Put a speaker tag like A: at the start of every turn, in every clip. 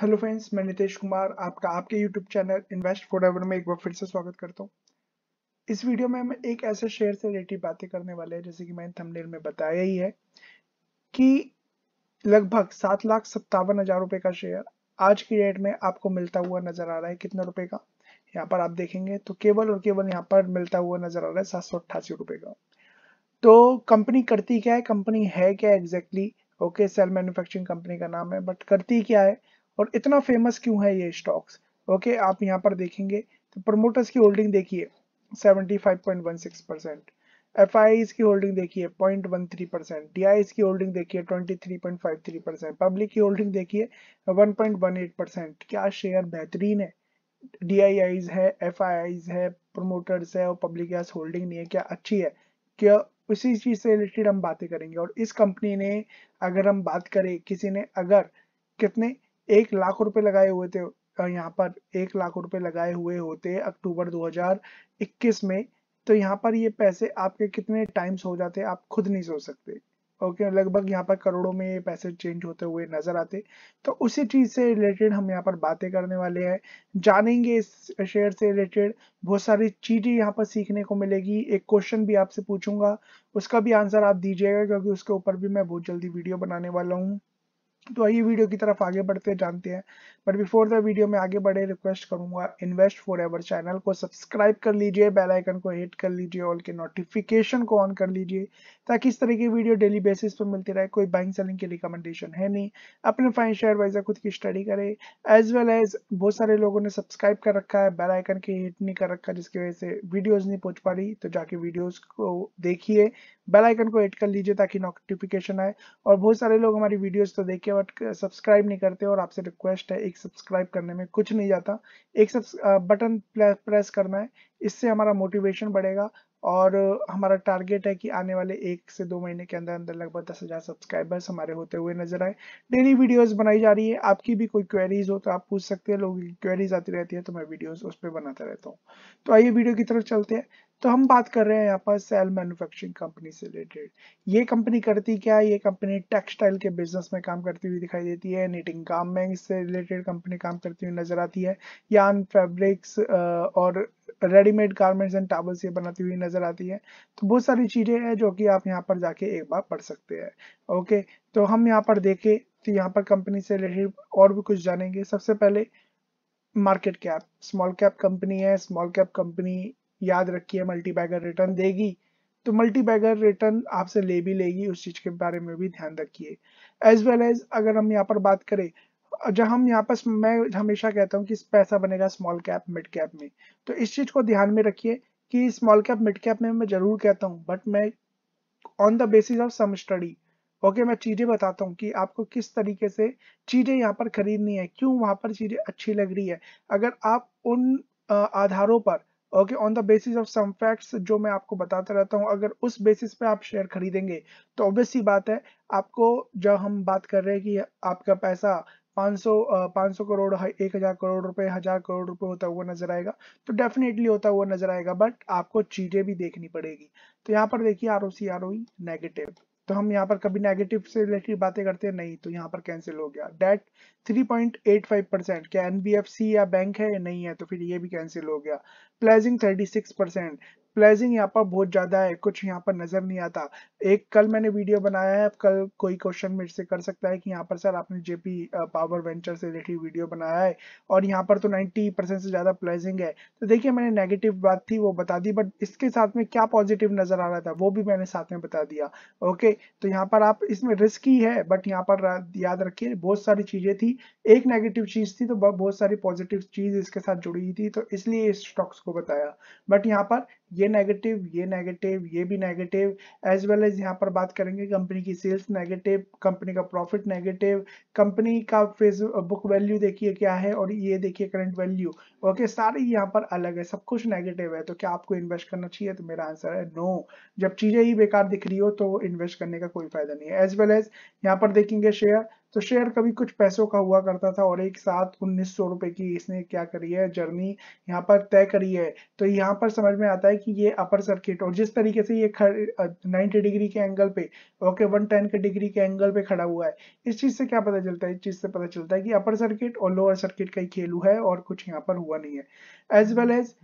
A: Hello friends मैं नितेश कुमार आपका आपके यूट्यूब चैनल इन्वेस्ट एवर में एक बार फिर से स्वागत करता हूँ इस वीडियो में हम एक ऐसे शेयर से रिलेटेड बातें करने वाले हैं जैसे कि मैंने थंबनेल में बताया ही है कि लगभग सात लाख सत्तावन हजार रुपये का शेयर आज की डेट में आपको मिलता हुआ नजर आ रहा है कितने रुपए का यहाँ पर आप देखेंगे तो केवल और केवल यहाँ पर मिलता हुआ नजर आ रहा है सात सौ अट्ठासी रुपए का तो कंपनी करती क्या है कंपनी है क्या exactly okay SEL manufacturing company का नाम है बट करती क्या है और इतना फेमस क्यों है ये स्टॉक्स ओके आप यहाँ पर देखेंगे तो प्रमोटर्स की होल्डिंग देखिए 75.16 परसेंट एफ की होल्डिंग देखिए 0.13 परसेंट डी की होल्डिंग देखिए 23.53 परसेंट पब्लिक की होल्डिंग देखिए 1.18 परसेंट क्या शेयर बेहतरीन है डी है एफ है प्रमोटर्स है और पब्लिक गैस होल्डिंग नहीं है क्या अच्छी है क्या उसी चीज से रिलेटेड हम बातें करेंगे और इस कंपनी ने अगर हम बात करें किसी ने अगर कितने एक लाख रुपए लगाए हुए थे यहाँ पर एक लाख रुपए लगाए हुए होते अक्टूबर 2021 में तो यहाँ पर ये पैसे आपके कितने टाइम्स हो जाते आप खुद नहीं सोच सकते ओके okay, लगभग यहाँ पर करोड़ों में ये पैसे चेंज होते हुए नजर आते तो उसी चीज से रिलेटेड हम यहाँ पर बातें करने वाले हैं जानेंगे इस शेयर से रिलेटेड बहुत सारी चीजें यहाँ पर सीखने को मिलेगी एक क्वेश्चन भी आपसे पूछूंगा उसका भी आंसर आप दीजिएगा क्योंकि उसके ऊपर भी मैं बहुत जल्दी वीडियो बनाने वाला हूँ तो आइए वीडियो की तरफ आगे बढ़ते जानते हैं बट बिफोर द वीडियो में आगे बढ़े रिक्वेस्ट करूंगा इन्वेस्ट फॉर एवर चैनल को सब्सक्राइब कर लीजिए बेल आइकन को हिट कर लीजिए ऑल के नोटिफिकेशन को ऑन कर लीजिए ताकि इस तरह की वीडियो डेली बेसिस पर मिलती रहे कोई बाइंग सेलिंग की रिकमेंडेशन है नहीं अपने फाइनेंशियल एडवाइजर खुद की स्टडी करे एज वेल एज बहुत सारे लोगों ने सब्सक्राइब कर रखा है बेलाइकन के हिट नहीं कर रखा जिसकी वजह से वीडियोज नहीं पहुंच पा रही तो जाके वीडियोज को देखिए बेलाइकन को हिट कर लीजिए ताकि नोटिफिकेशन आए और बहुत सारे लोग हमारी वीडियोज तो देखिए बट सब्सक्राइब नहीं करते और आपसे रिक्वेस्ट है एक सब्सक्राइब करने में कुछ नहीं जाता एक बटन प्रेस करना है इससे हमारा मोटिवेशन बढ़ेगा और हमारा टारगेट है कि आने वाले एक से दो महीने के अंदर अंदर लगभग दस हज़ार सब्सक्राइबर्स हमारे होते हुए नजर आए डेली वीडियोस बनाई जा रही है आपकी भी कोई क्वेरीज हो तो आप पूछ सकते हैं लोगों की क्वेरीज आती रहती है तो मैं वीडियोस उस पर बनाता रहता हूँ तो आइए वीडियो की तरफ चलते हैं तो हम बात कर रहे हैं यहाँ पर सेल मैन्युफैक्चरिंग कंपनी से रिलेटेड ये कंपनी करती क्या है ये कंपनी टेक्सटाइल के बिजनेस में काम करती हुई दिखाई देती है निटिंग गारमेंट्स से रिलेटेड कंपनी काम करती हुई नजर आती है यान फैब्रिक्स और रेडीमेड गारमेंट्स एंड टावल्स ये बनाती हुई नजर आती है तो बहुत सारी चीजें हैं जो कि आप यहाँ पर जाके एक बार पढ़ सकते हैं ओके तो हम यहाँ पर देखें तो यहाँ पर कंपनी से रिलेटेड और भी कुछ जानेंगे सबसे पहले market cap small cap company है स्मॉल कैप कंपनी याद रखिए मल्टी बैगर रिटर्न देगी तो मल्टी बैगर रिटर्न आपसे ले भी लेगी उस चीज के बारे में भी ध्यान रखिए एज वेल एज अगर हम यहाँ पर बात करें जब हम यहाँ पर मैं हमेशा कहता हूँ कि पैसा बनेगा स्मॉल कैप मिड कैप में तो इस चीज को ध्यान में रखिए कि स्मॉल कैप मिड कैप में मैं जरूर कहता हूँ बट मैं on the basis of some study okay मैं चीजें बताता हूँ कि आपको किस तरीके से चीजें यहाँ पर खरीदनी है क्यों वहां पर चीजें अच्छी लग रही है अगर आप उन आधारों पर okay on the basis of some facts जो मैं आपको बताता रहता हूँ अगर उस बेसिस पे आप शेयर खरीदेंगे तो ऑब्वियस सी बात है आपको जब हम बात कर रहे हैं कि आपका पैसा 500 500 करोड़ एक हजार करोड़ रुपए हजार करोड़ रुपए होता हुआ नजर आएगा तो डेफिनेटली होता हुआ नजर आएगा बट आपको चीजें भी देखनी पड़ेगी तो यहाँ पर देखिए R O C R O negative तो हम यहाँ पर कभी नेगेटिव से रिलेटेड बातें करते हैं नहीं तो यहाँ पर कैंसिल हो गया डेट 3.85 परसेंट क्या एनबीएफसी या बैंक है नहीं है तो फिर ये भी कैंसिल हो गया प्लेजिंग 36 परसेंट प्लेजिंग यहाँ पर बहुत ज्यादा है कुछ यहाँ पर नजर नहीं आता एक कल मैंने वीडियो बनाया है कल कोई क्वेश्चन मेरे से कर सकता है कि यहाँ पर सर आपने जेपी पावर वेंचर से रिलेटेड वीडियो बनाया है और यहाँ पर तो 90 परसेंट से ज्यादा प्लेजिंग है तो देखिए मैंने नेगेटिव बात थी वो बता दी बट इसके साथ में क्या पॉजिटिव नजर आ रहा था वो भी मैंने साथ में बता दिया ओके तो यहाँ पर आप इसमें रिस्क ही है बट यहाँ पर याद रखिए बहुत सारी चीजें थी एक नेगेटिव चीज थी तो बहुत सारी पॉजिटिव चीज इसके साथ जुड़ी हुई थी तो इसलिए इस स्टॉक्स को बताया बट यहाँ पर ये नेगेटिव ये नेगेटिव ये भी नेगेटिव एज वेल एज यहाँ पर बात करेंगे कंपनी की सेल्स नेगेटिव कंपनी का प्रॉफिट नेगेटिव कंपनी का फेस बुक वैल्यू देखिए क्या है और ये देखिए करंट वैल्यू ओके सारे यहाँ पर अलग है सब कुछ नेगेटिव है तो क्या आपको इन्वेस्ट करना चाहिए तो मेरा आंसर है नो जब चीजें ही बेकार दिख रही हो तो इन्वेस्ट करने का कोई फायदा नहीं है एज वेल एज यहाँ पर देखेंगे शेयर तो शेयर कभी कुछ पैसों का हुआ करता था और एक साथ उन्नीस सौ रुपए की इसने क्या करी है जर्नी यहाँ पर तय करी है तो यहाँ पर समझ में आता है कि ये अपर सर्किट और जिस तरीके से ये नाइन्टी डिग्री के एंगल पे ओके वन टेन के डिग्री के एंगल पे खड़ा हुआ है इस चीज से क्या पता चलता है इस चीज से पता चलता है कि अपर सर्किट और लोअर सर्किट का ही खेलू है और कुछ यहाँ पर हुआ नहीं है एज वेल एज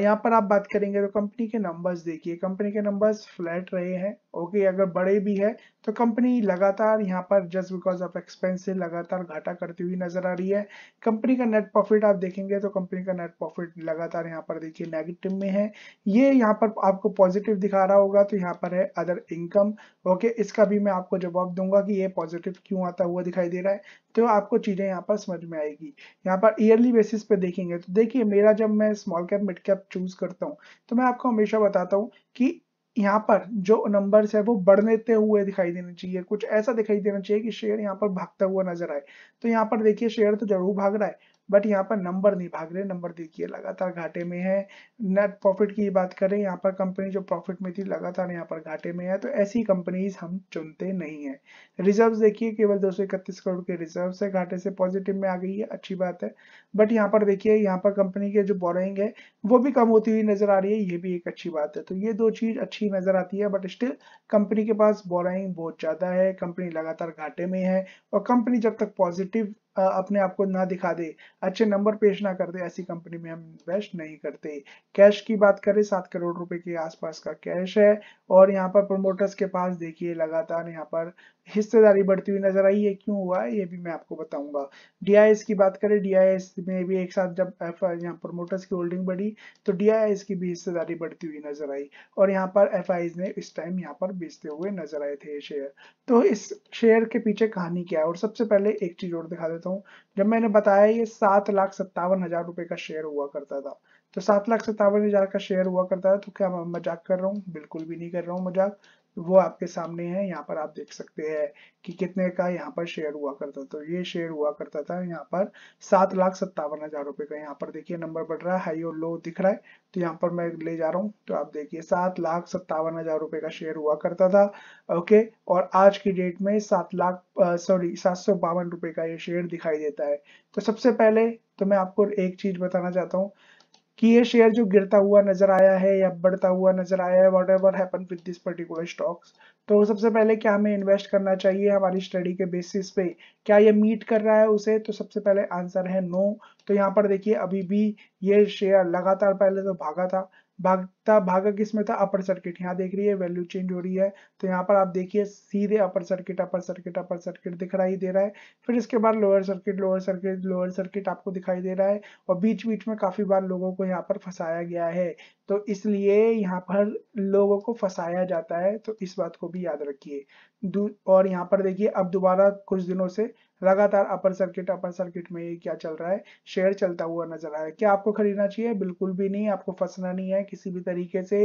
A: यहाँ पर आप बात करेंगे तो कंपनी के नंबर्स देखिए कंपनी के नंबर्स फ्लैट रहे हैं ओके okay, अगर बड़े भी है तो कंपनी लगातार यहाँ पर just because of expect expense से लगातार घाटा करती हुई नजर आ रही है कंपनी का नेट प्रॉफिट आप देखेंगे तो कंपनी का नेट प्रॉफिट लगातार यहाँ पर देखिए नेगेटिव में है ये यहाँ पर आपको पॉजिटिव दिखा रहा होगा तो यहाँ पर है अदर इनकम ओके इसका भी मैं आपको जवाब दूंगा कि ये पॉजिटिव क्यों आता हुआ दिखाई दे रहा है तो आपको चीजें यहाँ पर समझ में आएगी यहाँ पर ईयरली बेसिस पे देखेंगे तो देखिए मेरा जब मैं small cap mid cap choose करता हूँ तो मैं आपको हमेशा बताता हूँ कि यहाँ पर जो नंबर्स है वो बढ़ते हुए दिखाई देने चाहिए कुछ ऐसा दिखाई देना चाहिए कि शेयर यहाँ पर भागता हुआ नजर आए तो यहाँ पर देखिए शेयर तो जरूर भाग रहा है बट यहाँ पर नंबर नहीं भाग रहे नंबर देखिए लगातार घाटे में है नेट प्रॉफिट की बात करें यहाँ पर कंपनी जो प्रॉफिट में थी लगातार यहाँ पर घाटे में है तो ऐसी कंपनीज हम चुनते नहीं है रिजर्व देखिए केवल दो करोड़ के रिजर्व है घाटे से पॉजिटिव में आ गई है अच्छी बात है बट यहाँ पर देखिए यहाँ पर कंपनी के जो बोरिंग है वो भी कम होती हुई नजर आ रही है ये भी एक अच्छी बात है तो ये दो चीज अच्छी नजर आती है बट स्टिल कंपनी के पास बोराइंग बहुत ज्यादा है कंपनी लगातार घाटे में है और कंपनी जब तक पॉजिटिव अपने आप को ना दिखा दे अच्छे नंबर पेश ना कर दे ऐसी कंपनी में हम इन्वेस्ट नहीं करते कैश की बात करें सात करोड़ रुपए के आसपास का कैश है और यहाँ पर प्रमोटर्स के पास देखिए लगातार यहाँ पर हिस्सेदारी बढ़ती हुई नजर आई है क्यों हुआ है ये भी मैं आपको बताऊंगा डीआईएस की बात करें डीआईएस में भी एक साथ जब एफ यहाँ प्रमोटर्स की होल्डिंग बढ़ी तो डीआईएस की भी हिस्सेदारी बढ़ती हुई नजर आई और यहाँ पर एफ ने इस टाइम यहाँ पर बेचते हुए नजर आए थे शेयर तो इस शेयर के पीछे कहानी क्या है और सबसे पहले एक चीज और दिखा देता हूँ देता हूँ जब मैंने बताया ये सात लाख सत्तावन हजार रुपए का शेयर हुआ करता था तो सात लाख सत्तावन हजार का शेयर हुआ करता था तो क्या मैं मजाक कर रहा हूँ बिल्कुल भी नहीं कर रहा हूँ मजाक वो आपके सामने है यहाँ पर आप देख सकते हैं कि कितने का यहाँ पर शेयर हुआ करता तो ये शेयर हुआ करता था यहाँ पर सात लाख सत्तावन हजार रुपए का यहाँ पर देखिए नंबर बढ़ रहा है हाई और लो दिख रहा है तो यहाँ पर मैं ले जा रहा हूँ तो आप देखिए सात लाख सत्तावन हजार रुपए का शेयर हुआ करता था ओके और आज की डेट में सात लाख सॉरी सात सौ बावन रुपए का ये शेयर दिखाई देता है तो सबसे पहले तो मैं आपको एक चीज बताना चाहता हूँ कि ये शेयर जो गिरता हुआ नजर आया है या बढ़ता हुआ नजर आया है whatever happen with this particular stocks तो सबसे पहले क्या हमें इन्वेस्ट करना चाहिए हमारी स्टडी के बेसिस पे क्या ये मीट कर रहा है उसे तो सबसे पहले आंसर है नो तो यहाँ पर देखिए अभी भी ये शेयर लगातार पहले तो भागा था भागता भागा किसमें था अपर सर्किट यहाँ देख रही है वैल्यू चेंज हो रही है तो यहाँ पर आप देखिए सीधे upper circuit upper circuit upper circuit दिखाई दे रहा है फिर इसके बाद lower circuit lower circuit lower circuit आपको दिखाई दे रहा है और बीच बीच में काफी बार लोगों को यहाँ पर फंसाया गया है तो इसलिए यहाँ पर लोगों को फंसाया जाता है तो इस बात को भी याद रखिए और यहाँ पर देखिए अब दोबारा कुछ दिनों से लगातार अपर सर्किट अपर सर्किट में ये क्या चल रहा है शेयर चलता हुआ नजर आ रहा है क्या आपको खरीदना चाहिए बिल्कुल भी नहीं आपको फंसना नहीं है किसी भी तरीके से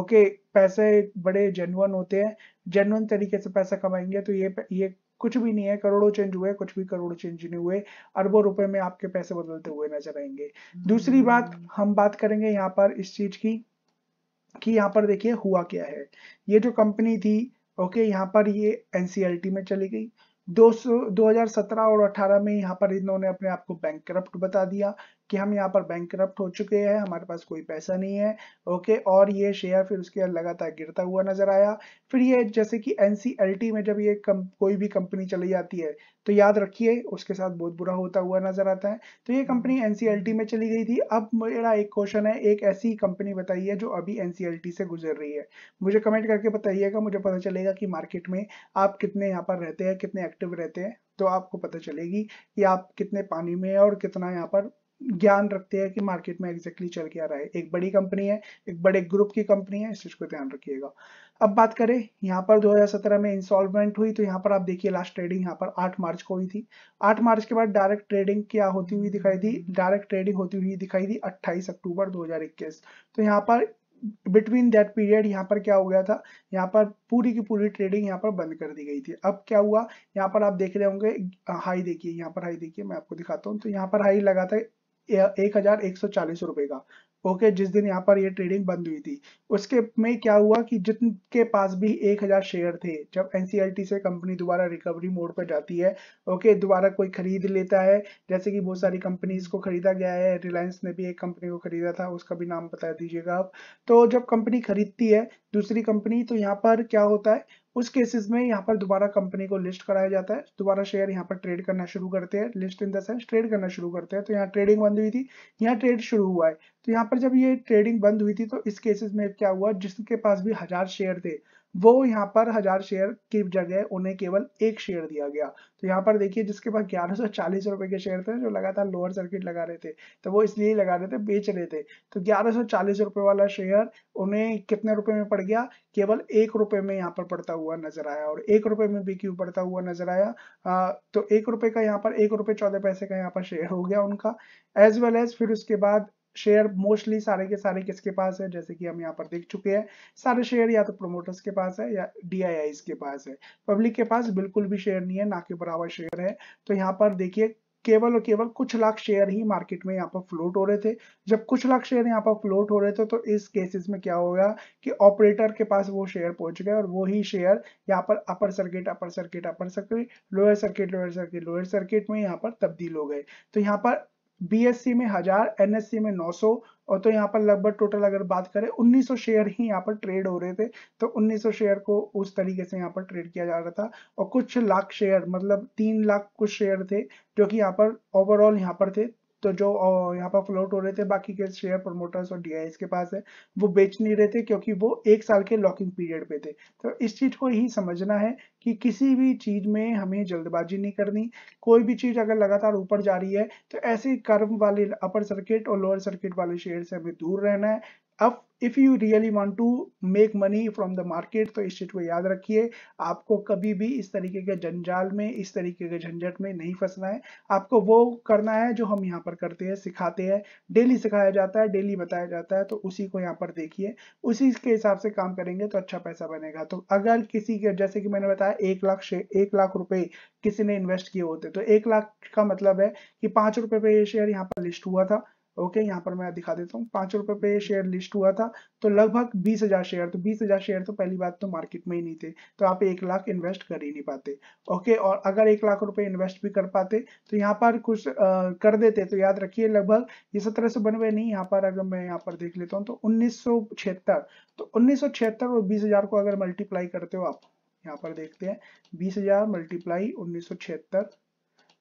A: ओके पैसे बड़े जेनुअन होते हैं जेनुअन तरीके से पैसा कमाएंगे तो ये ये कुछ भी नहीं है करोड़ों चेंज हुए कुछ भी करोड़ों चेंज नहीं हुए अरबों रुपए में आपके पैसे बदलते हुए नजर आएंगे दूसरी हम्म। बात हम बात करेंगे यहाँ पर इस चीज की कि यहाँ पर देखिए हुआ क्या है ये जो कंपनी थी ओके यहाँ पर ये एनसीएलटी में चली गई दो 2017 और 18 में यहाँ पर इन्होंने अपने आप को बैंक बता दिया कि हम यहाँ पर बैंक हो चुके हैं हमारे पास कोई पैसा नहीं है ओके और ये शेयर फिर उसके बाद लगातार गिरता हुआ नजर आया फिर ये जैसे कि एनसीएलटी में जब ये कम, कोई भी कंपनी चली जाती है तो याद रखिए उसके साथ बहुत बुरा होता हुआ नजर आता है तो ये कंपनी एनसीएलटी हम्म। में चली गई थी अब मेरा एक क्वेश्चन है एक ऐसी कंपनी बताइए जो अभी एनसीएलटी से गुजर रही है मुझे कमेंट करके बताइएगा मुझे पता चलेगा कि मार्केट में आप कितने यहाँ पर रहते हैं कितने एक्टिव रहते हैं तो आपको पता चलेगी कि आप कितने पानी में है और कितना यहाँ पर ज्ञान रखते हैं कि मार्केट में एग्जैक्टली exactly चल क्या रहा है एक बड़ी कंपनी है एक बड़े ग्रुप की कंपनी है इस चीज को ध्यान रखिएगा अब बात करें यहाँ पर 2017 में इंस्टॉलमेंट हुई तो यहाँ पर आप देखिए लास्ट ट्रेडिंग यहाँ पर 8 मार्च को हुई थी 8 मार्च के बाद डायरेक्ट ट्रेडिंग क्या होती हुई दिखाई दी डायरेक्ट ट्रेडिंग होती हुई दिखाई दी अट्ठाईस अक्टूबर दो तो यहाँ पर बिटवीन दैट पीरियड यहाँ पर क्या हो गया था यहाँ पर पूरी की पूरी ट्रेडिंग यहाँ पर बंद कर दी गई थी अब क्या हुआ यहाँ पर आप देख रहे होंगे हाई देखिए यहाँ पर हाई देखिए मैं आपको दिखाता हूँ तो यहाँ पर हाई लगा था एक हजार एक सौ चालीस रुपए का ओके जिस दिन यहाँ पर ये ट्रेडिंग बंद हुई थी उसके में क्या हुआ कि जिनके पास भी एक हजार शेयर थे जब एनसीएलटी से कंपनी दोबारा रिकवरी मोड पर जाती है ओके दोबारा कोई खरीद लेता है जैसे कि बहुत सारी कंपनीज को खरीदा गया है रिलायंस ने भी एक कंपनी को खरीदा था उसका भी नाम बता दीजिएगा आप तो जब कंपनी खरीदती है दूसरी कंपनी तो यहाँ पर क्या होता है उस केसेस में यहाँ पर दोबारा कंपनी को लिस्ट कराया जाता है दोबारा शेयर यहाँ पर ट्रेड करना शुरू करते हैं लिस्ट इन देंस ट्रेड करना शुरू करते हैं तो यहाँ ट्रेडिंग बंद हुई थी यहाँ ट्रेड शुरू हुआ है तो यहाँ पर जब ये ट्रेडिंग बंद हुई थी तो इस केसेस में क्या हुआ जिसके पास भी हजार शेयर थे वो यहाँ पर हजार शेयर की जगह उन्हें केवल एक शेयर दिया गया तो यहाँ पर देखिए जिसके पास ग्यारह सौ चालीस रुपए के शेयर थे जो लगातार लोअर सर्किट लगा रहे थे तो वो इसलिए लगा रहे थे बेच रहे थे तो ग्यारह सौ चालीस रुपए वाला शेयर उन्हें कितने रुपए में पड़ गया केवल एक रुपए में यहाँ पर पड़ता हुआ नजर आया और एक रुपए में भी क्यों पड़ता हुआ नजर आया आ, तो एक रुपए का यहाँ पर एक रुपए चौदह पैसे का यहाँ पर शेयर हो गया उनका एज वेल एज फिर उसके बाद शेयर मोस्टली सारे के सारे किसके पास है जैसे कि हम यहाँ पर देख चुके हैं सारे शेयर या तो प्रोमोटर्स के पास है या डी के पास है पब्लिक के पास बिल्कुल भी शेयर नहीं है ना के बराबर शेयर है तो यहाँ पर देखिए केवल और केवल कुछ लाख शेयर ही मार्केट में यहाँ पर फ्लोट हो रहे थे जब कुछ लाख शेयर यहाँ पर फ्लोट हो रहे थे तो इस केसेस में क्या होगा कि ऑपरेटर के पास वो शेयर पहुंच गए और वो ही शेयर यहाँ पर upper circuit upper circuit upper circuit lower circuit lower circuit lower circuit में यहाँ पर तब्दील हो गए तो यहाँ पर बीएससी में हजार एनएससी में 900 और तो यहाँ पर लगभग टोटल अगर बात करें 1900 शेयर ही यहाँ पर ट्रेड हो रहे थे तो 1900 शेयर को उस तरीके से यहाँ पर ट्रेड किया जा रहा था और कुछ लाख शेयर मतलब तीन लाख कुछ शेयर थे जो कि यहाँ पर ओवरऑल यहाँ पर थे तो जो यहाँ पर फ्लोट हो रहे थे बाकी के शेयर प्रमोटर्स और डी के पास है वो बेच नहीं रहे थे क्योंकि वो एक साल के लॉकिंग पीरियड पे थे तो इस चीज को ही समझना है कि किसी भी चीज में हमें जल्दबाजी नहीं करनी कोई भी चीज अगर लगातार ऊपर जा रही है तो ऐसे कर्म वाले अपर सर्किट और लोअर सर्किट वाले शेयर से हमें दूर रहना है अब if you really want to make money from the market तो इस चीज को याद रखिए आपको कभी भी इस तरीके के जंजाल में इस तरीके के झंझट में नहीं फंसना है आपको वो करना है जो हम यहाँ पर करते हैं सिखाते हैं डेली सिखाया जाता है डेली बताया जाता है तो उसी को यहाँ पर देखिए उसी के हिसाब से काम करेंगे तो अच्छा पैसा बनेगा तो अगर किसी के जैसे कि मैंने बताया एक लाख एक लाख रुपए किसी ने इन्वेस्ट किए होते तो एक लाख का मतलब है कि पांच रुपए पे ये शेयर यहाँ पर लिस्ट हुआ था ओके यहाँ पर मैं दिखा देता हूँ पांच रुपए पे ये शेयर लिस्ट हुआ था तो लगभग बीस हजार शेयर तो बीस हजार शेयर तो पहली बात तो मार्केट में ही नहीं थे तो आप एक लाख इन्वेस्ट कर ही नहीं पाते ओके और अगर एक लाख रुपए इन्वेस्ट भी कर पाते तो यहाँ पर कुछ आ, कर देते तो याद रखिए लगभग ये सत्रह सौ बनवे नहीं यहाँ पर अगर मैं यहाँ पर देख लेता हूँ तो उन्नीस तो उन्नीस और बीस को अगर मल्टीप्लाई करते हो आप यहाँ पर देखते हैं बीस हजार मल्टीप्लाई उन्नीस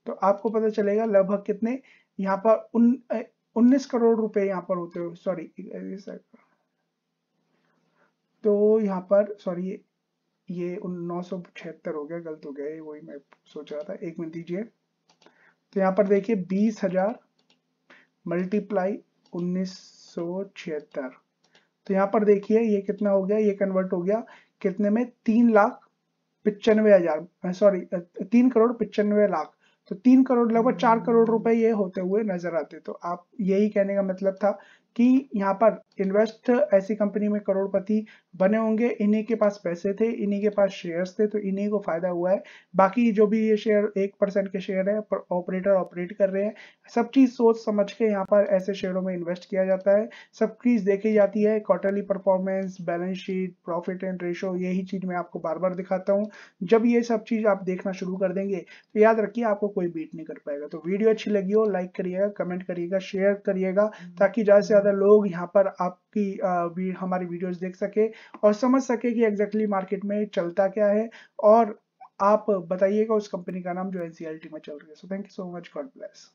A: तो आपको पता चलेगा लगभग कितने यहाँ पर उन उन्नीस करोड़ रुपए यहाँ पर होते हो सॉरी तो यहाँ पर सॉरी ये नौ सौ छिहत्तर हो गया गलत हो गया वही मैं सोच रहा था एक मिनट दीजिए तो यहाँ पर देखिए बीस हजार मल्टीप्लाई उन्नीस सौ छिहत्तर तो यहाँ पर देखिए ये कितना हो गया ये कन्वर्ट हो गया कितने में तीन लाख पिचानवे हजार सॉरी तीन करोड़ पिचानवे लाख तो तीन करोड़ लगभग चार करोड़ रुपए ये होते हुए नजर आते तो आप यही कहने का मतलब था कि यहाँ पर इन्वेस्ट ऐसी कंपनी में करोड़पति बने होंगे इन्हीं के पास पैसे थे इन्हीं के पास शेयर्स थे तो इन्हीं को फायदा हुआ है बाकी जो भी ये शेयर एक परसेंट के शेयर है ऑपरेटर ऑपरेट कर रहे हैं सब चीज सोच समझ के यहाँ पर ऐसे शेयरों में इन्वेस्ट किया जाता है सब चीज देखी जाती है quarterly performance balance sheet profit and ratio यही चीज मैं आपको बार बार दिखाता हूँ जब ये सब चीज आप देखना शुरू कर देंगे तो याद रखिए आपको कोई बीट नहीं कर पाएगा तो वीडियो अच्छी लगी हो लाइक करिएगा कमेंट करिएगा शेयर करिएगा ताकि ज्यादा से ज्यादा ज़्यादा लोग यहाँ पर आपकी भी हमारी वीडियोस देख सके और समझ सके कि एग्जैक्टली मार्केट में चलता क्या है और आप बताइएगा उस कंपनी का नाम जो एन e में चल रही है so thank you so much God bless